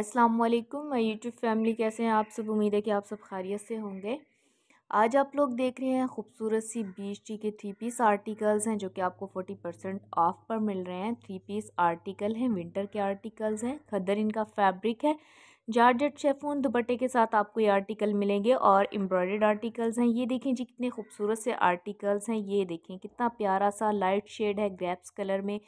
अस्सलाम वालेकुम मैं यूट्यूब फैमिली कैसे हैं आप सब उम्मीद है कि आप सब खैरियत से होंगे आज आप लोग देख रहे हैं खूबसूरत सी बीस टी के थ्री पीस आर्टिकल्स हैं जो कि आपको फोर्टी परसेंट ऑफ पर मिल रहे हैं थ्री पीस आर्टिकल हैं विंटर के आर्टिकल्स हैं खदर इनका फैब्रिक है जारजेट शेफोन दुपट्टे के साथ आपको ये आर्टिकल मिलेंगे और एम्ब्रॉयड आर्टिकल्स हैं ये देखें जी कितने खूबसूरत से आर्टिकल्स हैं ये देखें कितना प्यारा सा लाइट शेड है ग्रेप्स कलर में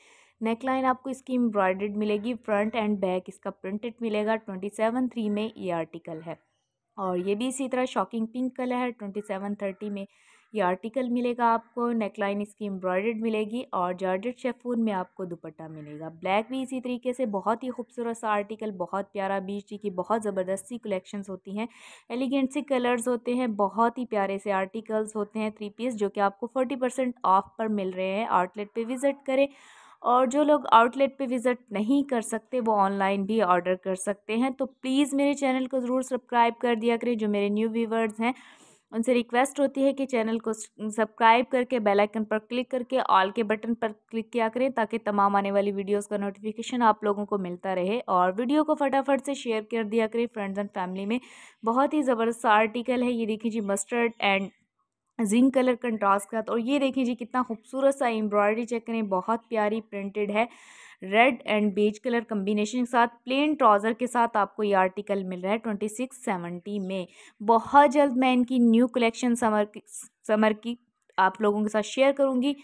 नेकलाइन आपको इसकी एम्ब्रॉयड मिलेगी फ्रंट एंड बैक इसका प्रिंटेड मिलेगा ट्वेंटी सेवन थ्री में ये आर्टिकल है और ये भी इसी तरह शॉकिंग पिंक कलर है ट्वेंटी सेवन थर्टी में ये आर्टिकल मिलेगा आपको नेकलाइन इसकी एम्ब्रॉयड मिलेगी और जॉर्जेट शेफून में आपको दुपट्टा मिलेगा ब्लैक भी इसी तरीके से बहुत ही खूबसूरत सा आर्टिकल बहुत प्यारा बीच जी की बहुत ज़बरदस्त सी कलेक्शंस होती हैं एलिगेंट सी कलर्स होते हैं बहुत ही प्यारे से आर्टिकल्स होते हैं थ्री पीस जो कि आपको फोर्टी परसेंट ऑफ पर मिल रहे हैं आउटलेट पर विज़िट करें और जो लोग आउटलेट पे विज़िट नहीं कर सकते वो ऑनलाइन भी ऑर्डर कर सकते हैं तो प्लीज़ मेरे चैनल को ज़रूर सब्सक्राइब कर दिया करें जो मेरे न्यू व्यूवर्स हैं उनसे रिक्वेस्ट होती है कि चैनल को सब्सक्राइब करके बेल आइकन पर क्लिक करके ऑल के बटन पर क्लिक किया करें ताकि तमाम आने वाली वीडियोस का नोटिफिकेशन आप लोगों को मिलता रहे और वीडियो को फटाफट से शेयर कर दिया करें फ्रेंड्स एंड फैमिली में बहुत ही ज़बरदस्त आर्टिकल है ये देखिए जी mustard and zinc colour contrast के साथ और ये देखें जी कितना खूबसूरत सा एम्ब्रॉयडरी चेक करें बहुत प्यारी प्रिंटेड है red and beige colour combination के साथ प्लेन ट्राउज़र के साथ आपको ये आर्टिकल मिल रहा है ट्वेंटी सिक्स सेवेंटी में बहुत जल्द मैं इनकी न्यू कलेक्शन समर की समर की आप लोगों के साथ शेयर करूँगी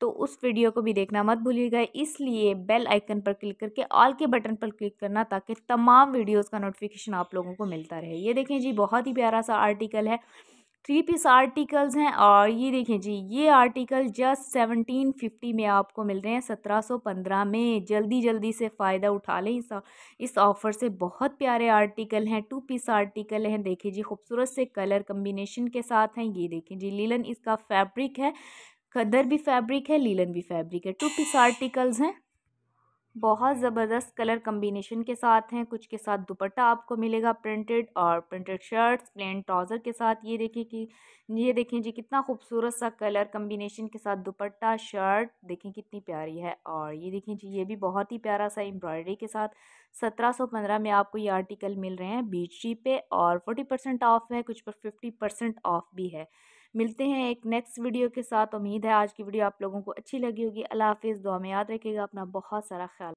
तो उस वीडियो को भी देखना मत भूलिएगा इसलिए बेल आइकन पर क्लिक करके ऑल के बटन पर क्लिक करना ताकि तमाम वीडियोज़ का नोटिफिकेशन आप लोगों को मिलता रहे ये देखें जी बहुत ही प्यारा सा आर्टिकल है थ्री पीस आर्टिकल्स हैं और ये देखें जी ये आर्टिकल जस्ट सेवनटीन फिफ्टी में आपको मिल रहे हैं सत्रह सौ पंद्रह में जल्दी जल्दी से फ़ायदा उठा लें इस इस ऑफ़र से बहुत प्यारे आर्टिकल हैं टू पीस आर्टिकल हैं देखें जी खूबसूरत से कलर कम्बिनेशन के साथ हैं ये देखें जी लीलन इसका फैब्रिक है खदर भी फैब्रिक है लीलन भी फैब्रिक है टू पीस आर्टिकल्स हैं बहुत ज़बरदस्त कलर कम्बिनेशन के साथ हैं कुछ के साथ दुपट्टा आपको मिलेगा प्रिंटेड और प्रिंटेड शर्ट्स प्लेन ट्राउज़र के साथ ये देखें कि ये देखें जी कितना खूबसूरत सा कलर कम्बिनेशन के साथ दुपट्टा शर्ट देखें कितनी प्यारी है और ये देखें जी ये भी बहुत ही प्यारा सा एम्ब्रॉयडरी के साथ सत्रह सौ पंद्रह में आपको ये आर्टिकल मिल रहे हैं बीच पे और फोर्टी परसेंट ऑफ है कुछ पर फिफ्टी परसेंट ऑफ भी है मिलते हैं एक नेक्स्ट वीडियो के साथ उम्मीद है आज की वीडियो आप लोगों को अच्छी लगी होगी अल्लाह हाफिज़ दुआ में याद रखिएगा अपना बहुत सारा ख्याल